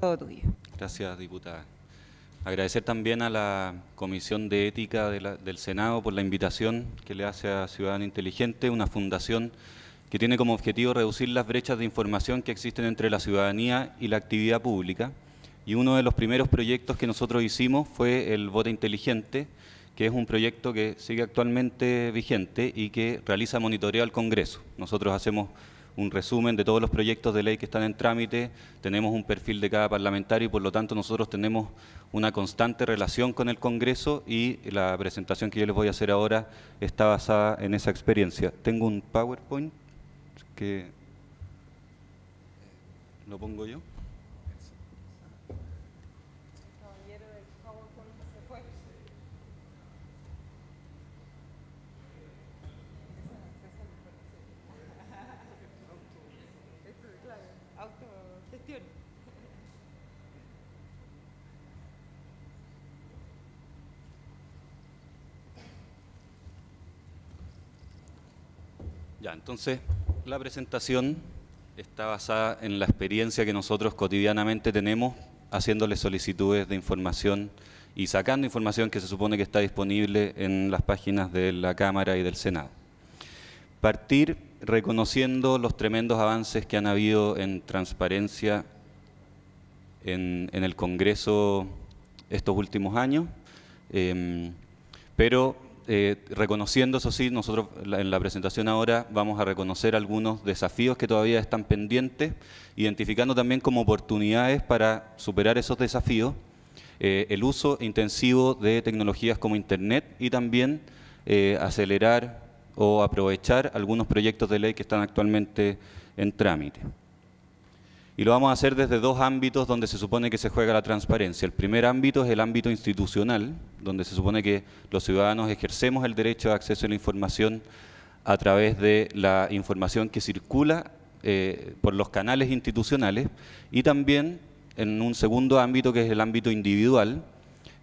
todo Gracias, diputada. Agradecer también a la Comisión de Ética del Senado por la invitación que le hace a Ciudadano Inteligente, una fundación que tiene como objetivo reducir las brechas de información que existen entre la ciudadanía y la actividad pública. Y uno de los primeros proyectos que nosotros hicimos fue el Voto Inteligente, que es un proyecto que sigue actualmente vigente y que realiza monitoreo al Congreso. Nosotros hacemos un resumen de todos los proyectos de ley que están en trámite, tenemos un perfil de cada parlamentario y por lo tanto nosotros tenemos una constante relación con el Congreso y la presentación que yo les voy a hacer ahora está basada en esa experiencia. Tengo un PowerPoint que lo pongo yo. Ya, entonces, la presentación está basada en la experiencia que nosotros cotidianamente tenemos haciéndole solicitudes de información y sacando información que se supone que está disponible en las páginas de la Cámara y del Senado. Partir reconociendo los tremendos avances que han habido en transparencia en, el Congreso estos últimos años, eh, pero eh, reconociendo, eso sí, nosotros en la presentación ahora vamos a reconocer algunos desafíos que todavía están pendientes, identificando también como oportunidades para superar esos desafíos, eh, el uso intensivo de tecnologías como Internet y también eh, acelerar o aprovechar algunos proyectos de ley que están actualmente en trámite. Y lo vamos a hacer desde dos ámbitos donde se supone que se juega la transparencia. El primer ámbito es el ámbito institucional, donde se supone que los ciudadanos ejercemos el derecho de acceso a la información a través de la información que circula eh, por los canales institucionales y también en un segundo ámbito que es el ámbito individual,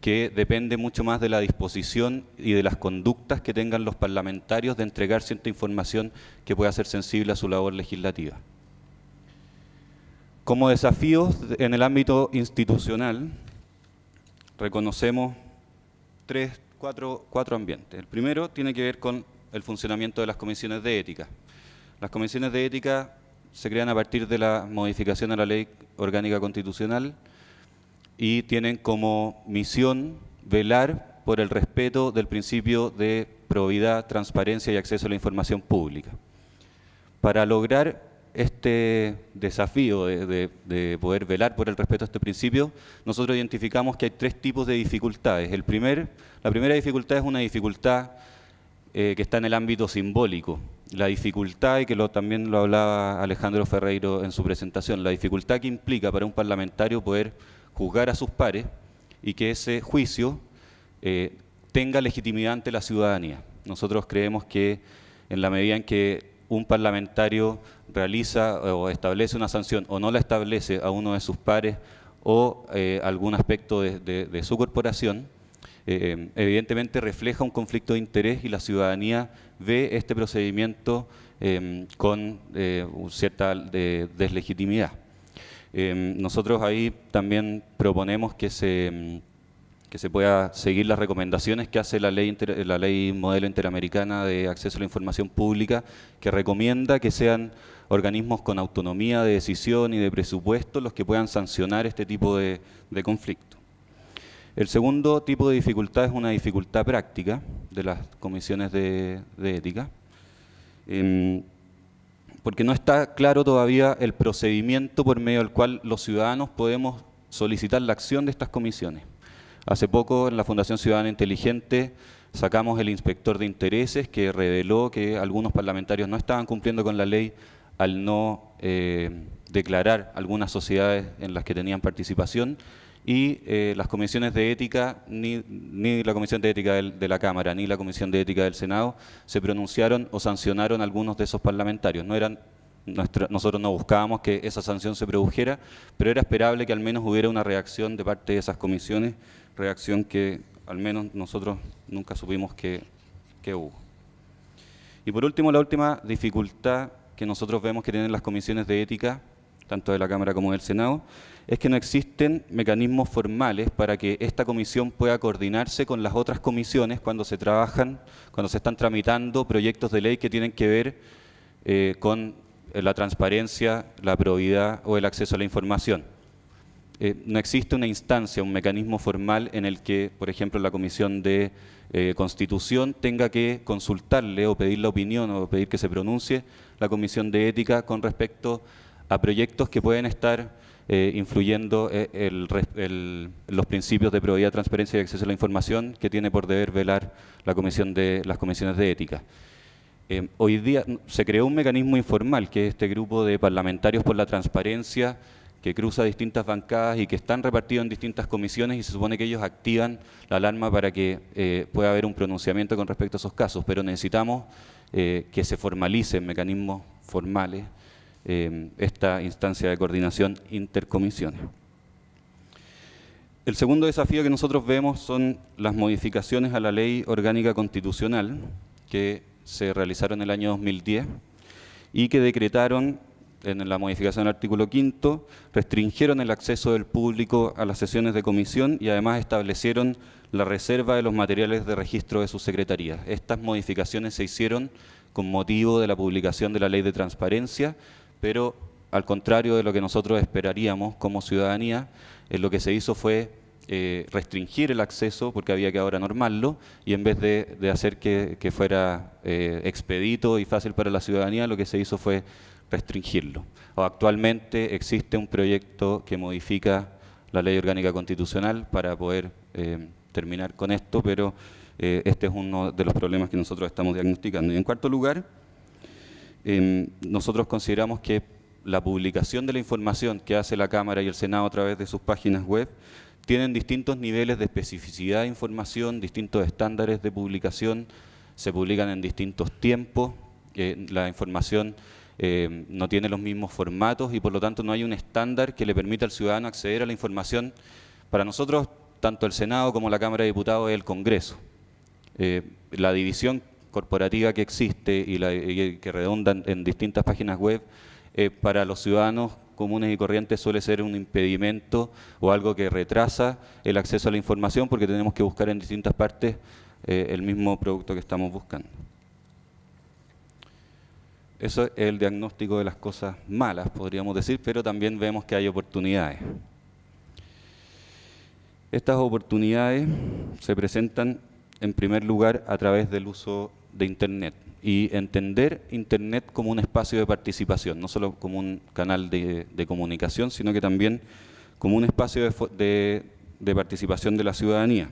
que depende mucho más de la disposición y de las conductas que tengan los parlamentarios de entregar cierta información que pueda ser sensible a su labor legislativa. Como desafíos en el ámbito institucional, reconocemos tres, cuatro, cuatro ambientes. El primero tiene que ver con el funcionamiento de las comisiones de ética. Las comisiones de ética se crean a partir de la modificación de la ley orgánica constitucional y tienen como misión velar por el respeto del principio de probidad, transparencia y acceso a la información pública. Para lograr este desafío de, poder velar por el respeto a este principio, nosotros identificamos que hay tres tipos de dificultades. El la primera dificultad es una dificultad eh, que está en el ámbito simbólico. La dificultad, y que también lo hablaba Alejandro Ferreiro en su presentación, la dificultad que implica para un parlamentario poder juzgar a sus pares y que ese juicio eh, tenga legitimidad ante la ciudadanía. Nosotros creemos que en la medida en que un parlamentario realiza eh, o establece una sanción o no la establece a uno de sus pares o eh, algún aspecto de, su corporación, eh, evidentemente refleja un conflicto de interés y la ciudadanía ve este procedimiento con cierta deslegitimidad. nosotros ahí también proponemos que se mm, que se pueda seguir las recomendaciones que hace eh, la ley, modelo interamericana de acceso a la información pública, que recomienda que sean organismos con autonomía de decisión y de presupuesto los que puedan sancionar este tipo de, conflicto. El segundo tipo de dificultad es una dificultad práctica de las comisiones de, ética, em, porque no está claro todavía el procedimiento por medio del cual los ciudadanos podemos solicitar la acción de estas comisiones. Hace poco en la Fundación Ciudadana Inteligente sacamos el inspector de intereses que reveló que algunos parlamentarios no estaban cumpliendo con la ley al no eh, declarar algunas sociedades en las que tenían participación y eh, las comisiones de ética, ni, la Comisión de Ética de la Cámara, ni la Comisión de Ética del Senado, se pronunciaron o sancionaron a algunos de esos parlamentarios. No eran nosotros no buscábamos que esa sanción se produjera, pero era esperable que al menos hubiera una reacción de parte de esas comisiones, reacción que al menos nosotros nunca supimos que, hubo. Y por último, la última dificultad que nosotros vemos que tienen las comisiones de ética, tanto de la Cámara como del Senado, es que no existen mecanismos formales para que esta comisión pueda coordinarse con las otras comisiones cuando se trabajan, cuando se están tramitando proyectos de ley que tienen que ver eh, con eh, la transparencia, la probidad o el acceso a la información. Eh, no existe una instancia, un mecanismo formal en el que, por ejemplo, la Comisión de eh, Constitución tenga que consultarle o pedir la opinión o pedir que se pronuncie la Comisión de Ética con respecto a proyectos que pueden estar influyendo los principios de probidad, transparencia y acceso a la información que tiene por deber velar la comisión de, las comisiones de ética. Eh, hoy día se creó un mecanismo informal, que es este grupo de parlamentarios por la transparencia, que cruza distintas bancadas y que están repartidos en distintas comisiones y se supone que ellos activan la alarma para que eh, pueda haber un pronunciamiento con respecto a esos casos, pero necesitamos eh, que se formalicen mecanismos formales esta instancia de coordinación intercomisiones. El segundo desafío que nosotros vemos son las modificaciones a la ley orgánica constitucional, que se realizaron en el año 2010 y que decretaron en la modificación del artículo 5 restringieron el acceso del público a las sesiones de comisión y además establecieron la reserva de los materiales de registro de sus secretarías. Estas modificaciones se hicieron con motivo de la publicación de la ley de transparencia, pero al contrario de lo que nosotros esperaríamos como ciudadanía, eh, lo que se hizo fue eh, restringir el acceso porque había que ahora normarlo y en vez de, hacer que, fuera eh, expedito y fácil para la ciudadanía, lo que se hizo fue restringirlo. actualmente existe un proyecto que modifica la ley orgánica constitucional para poder eh, terminar con esto, pero este es uno de los problemas que nosotros estamos diagnosticando. Y en cuarto lugar, em, nosotros consideramos que la publicación de la información que hace la Cámara y el Senado a través de sus páginas web tienen distintos niveles de especificidad de información, distintos estándares de publicación, se publican en distintos tiempos, eh, la información eh, no tiene los mismos formatos y por lo tanto no hay un estándar que le permita al ciudadano acceder a la información. Para nosotros, tanto el Senado como la Cámara de Diputados es el Congreso. Eh, la división corporativa que existe y, que redondan en distintas páginas web, para los ciudadanos comunes y corrientes suele ser un impedimento o algo que retrasa el acceso a la información porque tenemos que buscar en distintas partes eh, el mismo producto que estamos buscando. Eso es el diagnóstico de las cosas malas, podríamos decir, pero también vemos que hay oportunidades. Estas oportunidades se presentan en primer lugar a través del uso de Internet y entender Internet como un espacio de participación, no solo como un canal de, comunicación, sino que también como un espacio de, participación de la ciudadanía.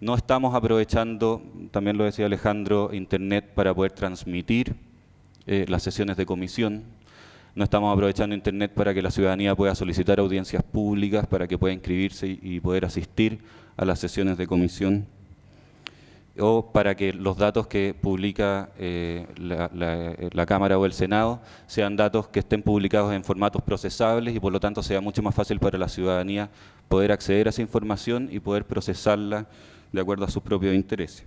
No estamos aprovechando, también lo decía Alejandro, Internet para poder transmitir eh, las sesiones de comisión. No estamos aprovechando Internet para que la ciudadanía pueda solicitar audiencias públicas, para que pueda inscribirse y, y poder asistir a las sesiones de comisión o para que los datos que publica eh, eh, la, Cámara o el Senado sean datos que estén publicados en formatos procesables y por lo tanto sea mucho más fácil para la ciudadanía poder acceder a esa información y poder procesarla de acuerdo a sus propios intereses.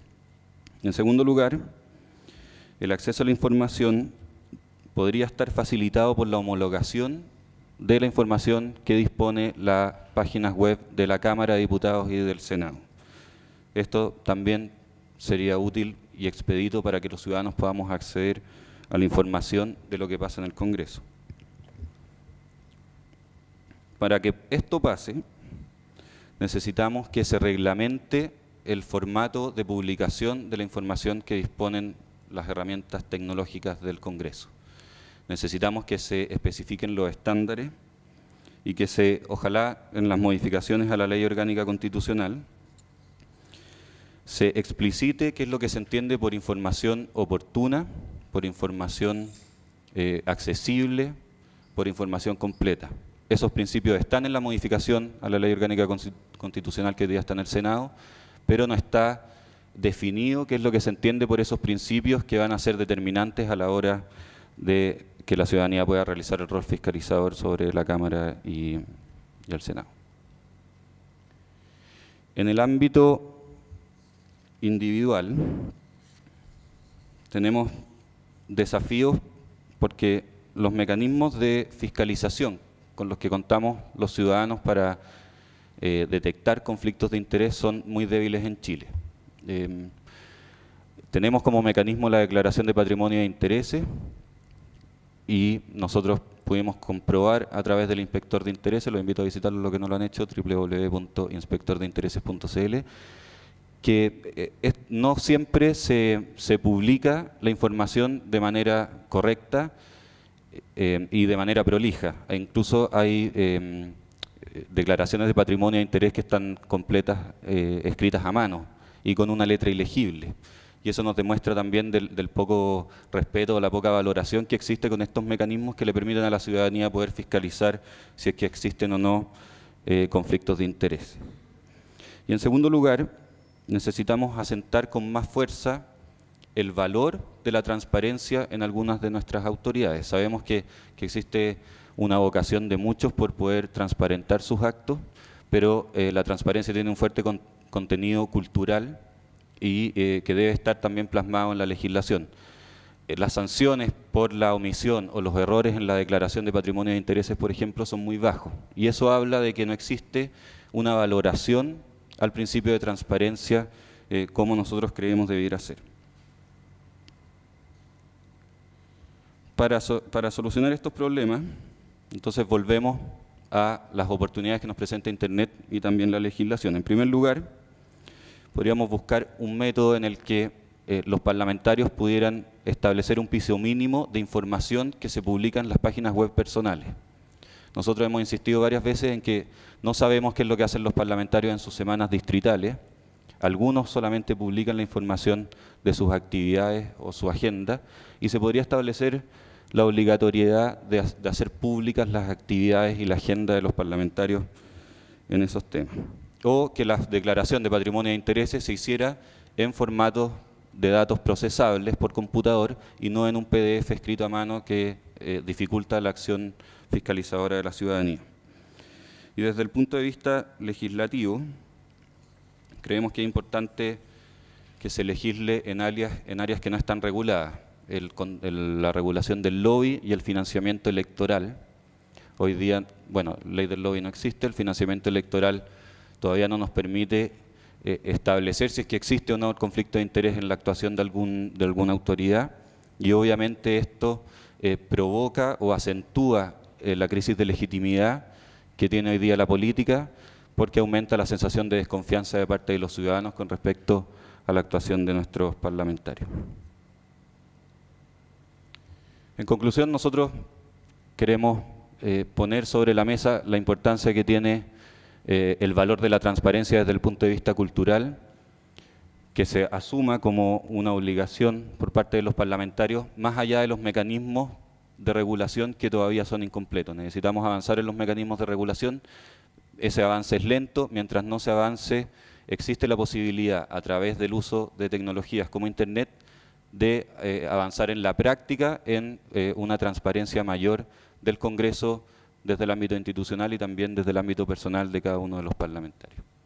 En segundo lugar, el acceso a la información podría estar facilitado por la homologación de la información que dispone las páginas web de la Cámara de Diputados y del Senado. Esto también sería útil y expedito para que los ciudadanos podamos acceder a la información de lo que pasa en el Congreso. Para que esto pase, necesitamos que se reglamente el formato de publicación de la información que disponen las herramientas tecnológicas del Congreso. Necesitamos que se especifiquen los estándares y que se, ojalá, en las modificaciones a la ley orgánica constitucional, se explicite qué es lo que se entiende por información oportuna, por información eh, accesible, por información completa. Esos principios están en la modificación a la ley orgánica constitucional que ya día está en el Senado, pero no está definido qué es lo que se entiende por esos principios que van a ser determinantes a la hora de que la ciudadanía pueda realizar el rol fiscalizador sobre la Cámara y, y el Senado. En el ámbito individual, tenemos desafíos porque los mecanismos de fiscalización con los que contamos los ciudadanos para eh, detectar conflictos de interés son muy débiles en Chile. Em, tenemos como mecanismo la declaración de patrimonio de intereses y nosotros pudimos comprobar a través del inspector de intereses, los invito a visitar los que no lo han hecho, www.inspectordeintereses.cl, que eh, no siempre se, se, publica la información de manera correcta eh, y de manera prolija. E incluso hay eh, declaraciones de patrimonio de interés que están completas, escritas a mano y con una letra ilegible. Y eso nos demuestra también del, del poco respeto o la poca valoración que existe con estos mecanismos que le permiten a la ciudadanía poder fiscalizar si es que existen o no conflictos de interés. Y en segundo lugar, necesitamos asentar con más fuerza el valor de la transparencia en algunas de nuestras autoridades. Sabemos que, existe una vocación de muchos por poder transparentar sus actos, pero eh, la transparencia tiene un fuerte contenido cultural y eh, que debe estar también plasmado en la legislación. Eh, las sanciones por la omisión o los errores en la declaración de patrimonio de intereses, por ejemplo, son muy bajos. Y eso habla de que no existe una valoración al principio de transparencia, eh, como nosotros creemos debiera ser. Para, solucionar estos problemas, entonces volvemos a las oportunidades que nos presenta Internet y también la legislación. En primer lugar, podríamos buscar un método en el que eh, los parlamentarios pudieran establecer un piso mínimo de información que se publica en las páginas web personales. Nosotros hemos insistido varias veces en que no sabemos qué es lo que hacen los parlamentarios en sus semanas distritales. Algunos solamente publican la información de sus actividades o su agenda y se podría establecer la obligatoriedad de, hacer públicas las actividades y la agenda de los parlamentarios en esos temas. O que la declaración de patrimonio de intereses se hiciera en formato de datos procesables por computador y no en un PDF escrito a mano que eh, dificulta la acción fiscalizadora de la ciudadanía. Y desde el punto de vista legislativo, creemos que es importante que se legisle en áreas, en áreas que no están reguladas, la regulación del lobby y el financiamiento electoral. Hoy día, bueno, ley del lobby no existe, el financiamiento electoral todavía no nos permite eh, establecer si es que existe o no el conflicto de interés en la actuación de, algún, de alguna autoridad y obviamente esto eh, provoca o acentúa eh, la crisis de legitimidad que tiene hoy día la política, porque aumenta la sensación de desconfianza de parte de los ciudadanos con respecto a la actuación de nuestros parlamentarios. En conclusión, nosotros queremos eh, poner sobre la mesa la importancia que tiene eh, el valor de la transparencia desde el punto de vista cultural, que se asuma como una obligación por parte de los parlamentarios, más allá de los mecanismos de regulación que todavía son incompletos. Necesitamos avanzar en los mecanismos de regulación. Ese avance es lento. Mientras no se avance, existe la posibilidad, a través del uso de tecnologías como Internet, de eh, avanzar en la práctica, en eh, una transparencia mayor del Congreso desde el ámbito institucional y también desde el ámbito personal de cada uno de los parlamentarios.